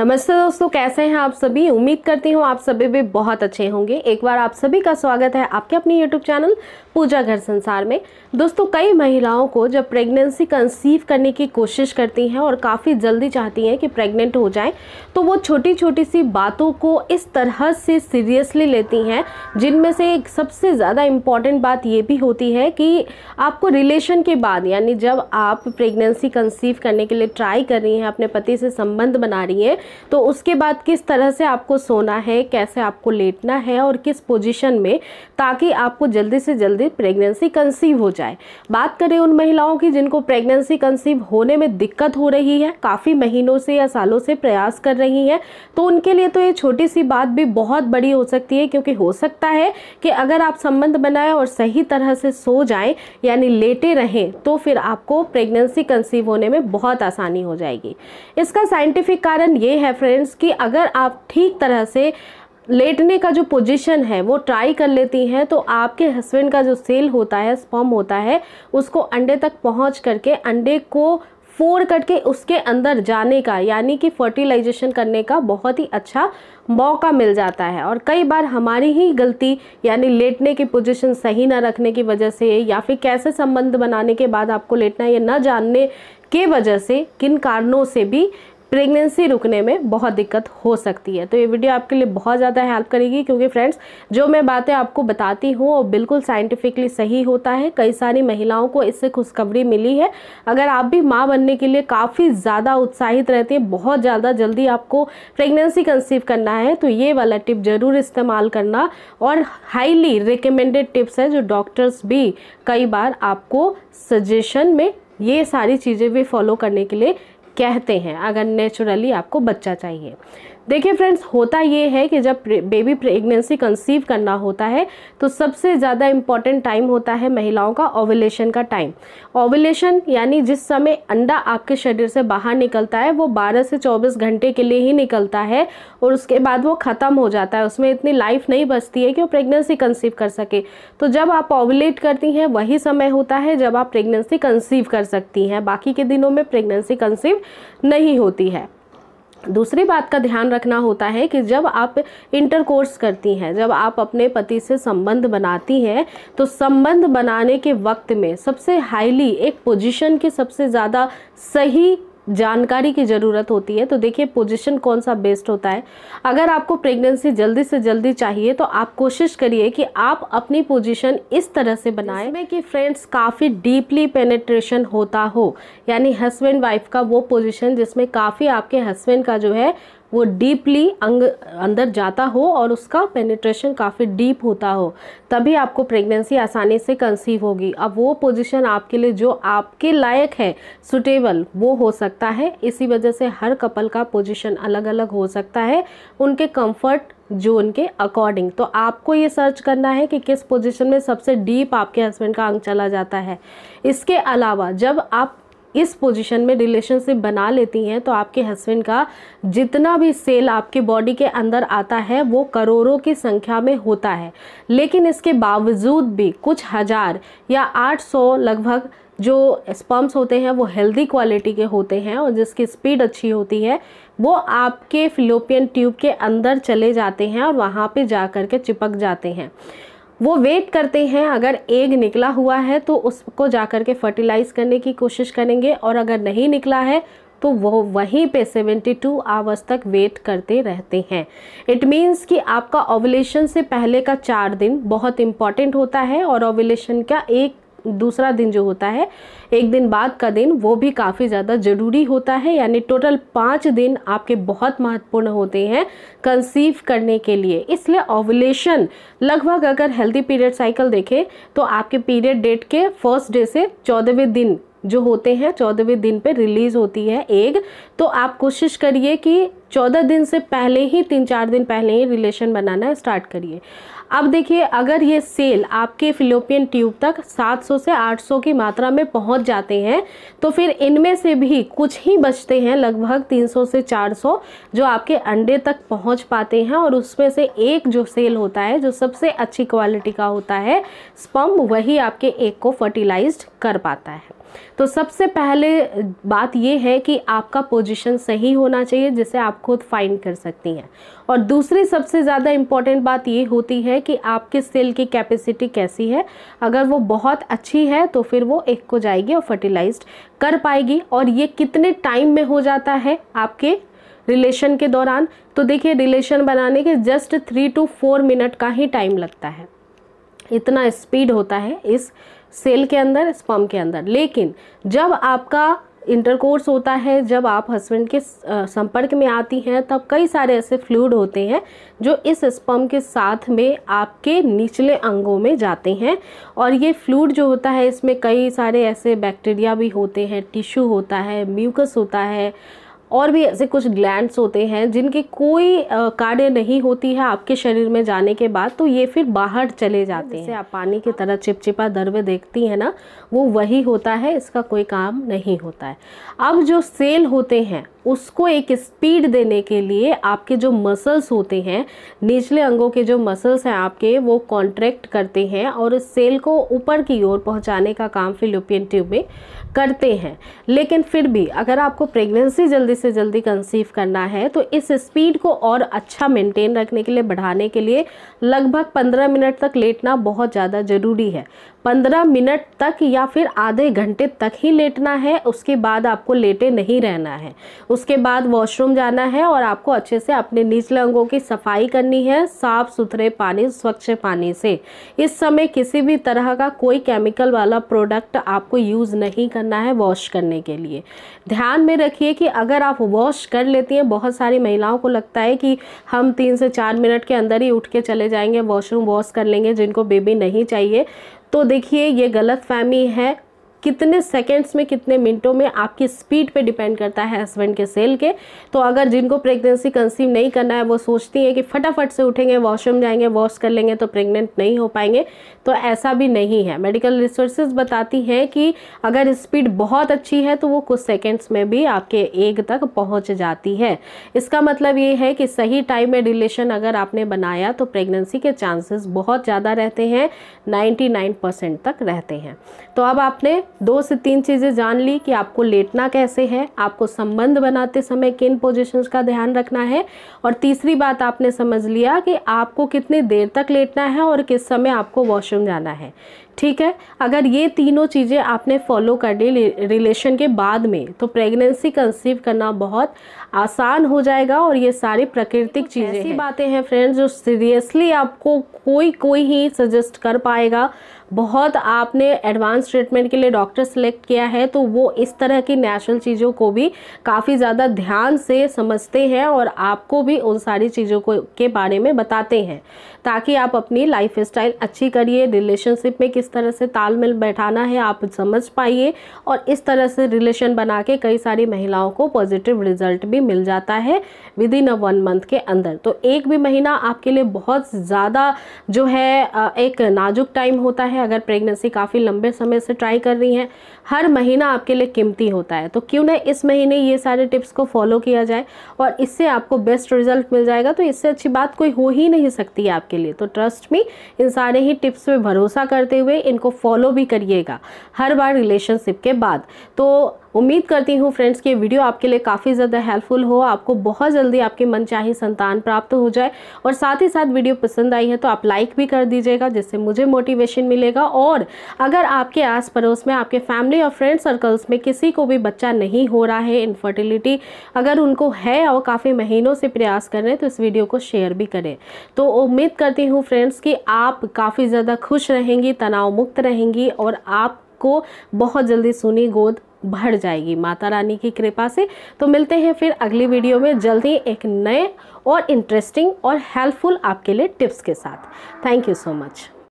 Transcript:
नमस्ते दोस्तों कैसे हैं आप सभी उम्मीद करती हूँ आप सभी भी बहुत अच्छे होंगे एक बार आप सभी का स्वागत है आपके अपने यूट्यूब चैनल पूजा घर संसार में दोस्तों कई महिलाओं को जब प्रेगनेंसी कंसीव करने की कोशिश करती हैं और काफ़ी जल्दी चाहती हैं कि प्रेग्नेंट हो जाएं तो वो छोटी छोटी सी बातों को इस तरह से सीरियसली लेती हैं जिनमें से एक सबसे ज़्यादा इम्पॉर्टेंट बात ये भी होती है कि आपको रिलेशन के बाद यानी जब आप प्रेगनेंसी कंसीव करने के लिए ट्राई कर रही हैं अपने पति से संबंध बना रही हैं तो उसके बाद किस तरह से आपको सोना है कैसे आपको लेटना है और किस पोजीशन में ताकि आपको जल्दी से जल्दी प्रेगनेंसी कंसीव हो जाए बात करें उन महिलाओं की जिनको प्रेगनेंसी कंसीव होने में दिक्कत हो रही है काफ़ी महीनों से या सालों से प्रयास कर रही हैं तो उनके लिए तो ये छोटी सी बात भी बहुत बड़ी हो सकती है क्योंकि हो सकता है कि अगर आप संबंध बनाएं और सही तरह से सो जाएं यानी लेटे रहें तो फिर आपको प्रेगनेंसी कंसीव होने में बहुत आसानी हो जाएगी इसका साइंटिफिक कारण ये है फ्रेंड्स कि अगर आप ठीक तरह से लेटने का जो पोजीशन है वो ट्राई कर लेती हैं तो आपके हस्बैंड का जो सेल होता है स्पम होता है उसको अंडे तक पहुंच करके अंडे को फोड़ करके उसके अंदर जाने का यानी कि फर्टिलाइजेशन करने का बहुत ही अच्छा मौका मिल जाता है और कई बार हमारी ही गलती यानी लेटने की पोजीशन सही ना रखने की वजह से या फिर कैसे संबंध बनाने के बाद आपको लेटना ये ना जानने के वजह से किन कारणों से भी प्रेगनेंसी रुकने में बहुत दिक्कत हो सकती है तो ये वीडियो आपके लिए बहुत ज़्यादा हेल्प करेगी क्योंकि फ्रेंड्स जो मैं बातें आपको बताती हूँ वो बिल्कुल साइंटिफिकली सही होता है कई सारी महिलाओं को इससे खुशखबरी मिली है अगर आप भी माँ बनने के लिए काफ़ी ज़्यादा उत्साहित रहती हैं बहुत ज़्यादा जल्दी आपको प्रेगनेंसी कंसीव करना है तो ये वाला टिप ज़रूर इस्तेमाल करना और हाईली रिकमेंडेड टिप्स हैं जो डॉक्टर्स भी कई बार आपको सजेशन में ये सारी चीज़ें भी फॉलो करने के लिए कहते हैं अगर नेचुरली आपको बच्चा चाहिए देखिए फ्रेंड्स होता ये है कि जब बेबी प्रेगनेंसी कंसीव करना होता है तो सबसे ज़्यादा इम्पॉर्टेंट टाइम होता है महिलाओं का ओवुलेशन का टाइम ओवुलेशन यानी जिस समय अंडा आपके शरीर से बाहर निकलता है वो 12 से 24 घंटे के लिए ही निकलता है और उसके बाद वो ख़त्म हो जाता है उसमें इतनी लाइफ नहीं बचती है कि वो प्रेगनेंसी कंसीव कर सके तो जब आप ओवुलेट करती हैं वही समय होता है जब आप प्रेगनेंसी कंसीव कर सकती हैं बाकी के दिनों में प्रेगनेंसी कंसीव नहीं होती है दूसरी बात का ध्यान रखना होता है कि जब आप इंटर कोर्स करती हैं जब आप अपने पति से संबंध बनाती हैं तो संबंध बनाने के वक्त में सबसे हाईली एक पोजीशन के सबसे ज़्यादा सही जानकारी की ज़रूरत होती है तो देखिए पोजीशन कौन सा बेस्ट होता है अगर आपको प्रेगनेंसी जल्दी से जल्दी चाहिए तो आप कोशिश करिए कि आप अपनी पोजीशन इस तरह से बनाएं जिसमें कि फ्रेंड्स काफ़ी डीपली पेनेट्रेशन होता हो यानी हस्बैंड वाइफ का वो पोजीशन जिसमें काफ़ी आपके हस्बैंड का जो है वो डीपली अंग अंदर जाता हो और उसका पेनिट्रेशन काफ़ी डीप होता हो तभी आपको प्रेगनेंसी आसानी से कंसीव होगी अब वो पोजीशन आपके लिए जो आपके लायक है सुटेबल वो हो सकता है इसी वजह से हर कपल का पोजीशन अलग अलग हो सकता है उनके कंफर्ट जोन के अकॉर्डिंग तो आपको ये सर्च करना है कि किस पोजीशन में सबसे डीप आपके हस्बैंड का अंग चला जाता है इसके अलावा जब आप इस पोजीशन में रिलेशनशिप बना लेती हैं तो आपके हस्बैंड का जितना भी सेल आपके बॉडी के अंदर आता है वो करोड़ों की संख्या में होता है लेकिन इसके बावजूद भी कुछ हज़ार या 800 लगभग जो स्पम्स होते हैं वो हेल्दी क्वालिटी के होते हैं और जिसकी स्पीड अच्छी होती है वो आपके फिलोपियन ट्यूब के अंदर चले जाते हैं और वहाँ पर जा कर के चिपक जाते हैं वो वेट करते हैं अगर एग निकला हुआ है तो उसको जा कर के फर्टिलाइज़ करने की कोशिश करेंगे और अगर नहीं निकला है तो वो वहीं पे 72 आवर्स तक वेट करते रहते हैं इट मीन्स कि आपका ओवलेशन से पहले का चार दिन बहुत इम्पॉर्टेंट होता है और ओवलेशन का एक दूसरा दिन जो होता है एक दिन बाद का दिन वो भी काफ़ी ज़्यादा ज़रूरी होता है यानी टोटल पाँच दिन आपके बहुत महत्वपूर्ण होते हैं कंसीव करने के लिए इसलिए ओवलेशन लगभग अगर हेल्दी पीरियड साइकिल देखें तो आपके पीरियड डेट के फर्स्ट डे से चौदहवें दिन जो होते हैं चौदहवें दिन पे रिलीज़ होती है एग तो आप कोशिश करिए कि चौदह दिन से पहले ही तीन चार दिन पहले ही रिलेशन बनाना स्टार्ट करिए अब देखिए अगर ये सेल आपके फिलोपियन ट्यूब तक 700 से 800 की मात्रा में पहुंच जाते हैं तो फिर इनमें से भी कुछ ही बचते हैं लगभग 300 से 400 जो आपके अंडे तक पहुंच पाते हैं और उसमें से एक जो सेल होता है जो सबसे अच्छी क्वालिटी का होता है स्पम वही आपके एग को फर्टिलाइज्ड कर पाता है तो सबसे पहले बात यह है कि आपका पोजीशन सही होना चाहिए जिसे आप खुद फाइंड कर सकती हैं और दूसरी सबसे ज़्यादा इम्पॉर्टेंट बात ये होती है कि आपके सेल की कैपेसिटी कैसी है अगर वो बहुत अच्छी है तो फिर वो एक को जाएगी और फर्टिलाइज कर पाएगी और ये कितने टाइम में हो जाता है आपके रिलेशन के दौरान तो देखिए रिलेशन बनाने के just three two four minute का ही टाइम लगता है इतना स्पीड होता है इस सेल के अंदर स्पम के अंदर लेकिन जब आपका इंटरकोर्स होता है जब आप हस्बैंड के संपर्क में आती हैं तब कई सारे ऐसे फ्लूड होते हैं जो इस स्पम के साथ में आपके निचले अंगों में जाते हैं और ये फ्लूड जो होता है इसमें कई सारे ऐसे बैक्टीरिया भी होते हैं टिश्यू होता है म्यूकस होता है और भी ऐसे कुछ ग्लैंड्स होते हैं जिनकी कोई कार्य नहीं होती है आपके शरीर में जाने के बाद तो ये फिर बाहर चले जाते हैं जैसे आप पानी की तरह चिपचिपा दर्व देखती हैं ना वो वही होता है इसका कोई काम नहीं होता है अब जो सेल होते हैं उसको एक स्पीड देने के लिए आपके जो मसल्स होते हैं निचले अंगों के जो मसल्स हैं आपके वो कॉन्ट्रैक्ट करते हैं और उस सेल को ऊपर की ओर पहुंचाने का काम फिलोपियन ट्यूब में करते हैं लेकिन फिर भी अगर आपको प्रेगनेंसी जल्दी से जल्दी कंसीव करना है तो इस स्पीड को और अच्छा मेंटेन रखने के लिए बढ़ाने के लिए लगभग 15 मिनट तक लेटना बहुत ज़्यादा ज़रूरी है 15 मिनट तक या फिर आधे घंटे तक ही लेटना है उसके बाद आपको लेटे नहीं रहना है उसके बाद वॉशरूम जाना है और आपको अच्छे से अपने निचले अंगों की सफाई करनी है साफ़ सुथरे पानी स्वच्छ पानी से इस समय किसी भी तरह का कोई केमिकल वाला प्रोडक्ट आपको यूज़ नहीं करना है वॉश करने के लिए ध्यान में रखिए कि अगर आप वॉश कर लेती हैं बहुत सारी महिलाओं को लगता है कि हम तीन से चार मिनट के अंदर ही उठ के चले जाएंगे वॉशरूम वॉश कर लेंगे जिनको बेबी नहीं चाहिए तो देखिए ये गलत फहमी है कितने सेकेंड्स में कितने मिनटों में आपकी स्पीड पे डिपेंड करता है हस्बैंड के सेल के तो अगर जिनको प्रेगनेंसी कंसीव नहीं करना है वो सोचती हैं कि फटाफट से उठेंगे वॉशरूम जाएंगे वॉश कर लेंगे तो प्रेग्नेंट नहीं हो पाएंगे तो ऐसा भी नहीं है मेडिकल रिसोर्सेज बताती हैं कि अगर स्पीड बहुत अच्छी है तो वो कुछ सेकेंड्स में भी आपके एग तक पहुँच जाती है इसका मतलब ये है कि सही टाइम में रिलेशन अगर आपने बनाया तो प्रेगनेंसी के चांसेस बहुत ज़्यादा रहते हैं नाइन्टी तक रहते हैं तो अब आपने दो से तीन चीज़ें जान ली कि आपको लेटना कैसे है आपको संबंध बनाते समय किन पोजीशंस का ध्यान रखना है और तीसरी बात आपने समझ लिया कि आपको कितनी देर तक लेटना है और किस समय आपको वॉशरूम जाना है ठीक है अगर ये तीनों चीज़ें आपने फॉलो कर ली रिलेशन के बाद में तो प्रेगनेंसी कंसीव करना बहुत आसान हो जाएगा और ये सारी प्राकृतिक चीज़ें तो ऐसी बातें हैं फ्रेंड्स जो सीरियसली आपको कोई कोई ही सजेस्ट कर पाएगा बहुत आपने एडवांस ट्रीटमेंट के लिए डॉक्टर सेलेक्ट किया है तो वो इस तरह की नेचुरल चीज़ों को भी काफ़ी ज़्यादा ध्यान से समझते हैं और आपको भी उन सारी चीज़ों को के बारे में बताते हैं ताकि आप अपनी लाइफ स्टाइल अच्छी करिए रिलेशनशिप में किस तरह से तालमेल बैठाना है आप समझ पाइए और इस तरह से रिलेशन बना के कई सारी महिलाओं को पॉजिटिव रिजल्ट भी मिल जाता है within a one month के अंदर तो एक भी महीना आपके लिए बहुत ज़्यादा जो है एक नाजुक टाइम होता है है अगर प्रेगनेंसी काफ़ी लंबे समय से ट्राई कर रही हैं हर महीना आपके लिए कीमती होता है तो क्यों ना इस महीने ये सारे टिप्स को फॉलो किया जाए और इससे आपको बेस्ट रिजल्ट मिल जाएगा तो इससे अच्छी बात कोई हो ही नहीं सकती है आपके लिए तो ट्रस्ट में इन सारे ही टिप्स पर भरोसा करते हुए इनको फॉलो भी करिएगा हर बार रिलेशनशिप के बाद तो उम्मीद करती हूँ फ्रेंड्स कि वीडियो आपके लिए काफ़ी ज़्यादा हेल्पफुल हो आपको बहुत जल्दी आपके मनचाही संतान प्राप्त हो जाए और साथ ही साथ वीडियो पसंद आई है तो आप लाइक भी कर दीजिएगा जिससे मुझे मोटिवेशन मिलेगा और अगर आपके आस पड़ोस में आपके फैमिली और फ्रेंड सर्कल्स में किसी को भी बच्चा नहीं हो रहा है इनफर्टिलिटी अगर उनको है और काफ़ी महीनों से प्रयास कर रहे हैं तो इस वीडियो को शेयर भी करें तो उम्मीद करती हूँ फ्रेंड्स कि आप काफ़ी ज़्यादा खुश रहेंगी तनाव मुक्त रहेंगी और आपको बहुत जल्दी सुनी गोद बढ़ जाएगी माता रानी की कृपा से तो मिलते हैं फिर अगली वीडियो में जल्दी एक नए और इंटरेस्टिंग और हेल्पफुल आपके लिए टिप्स के साथ थैंक यू सो मच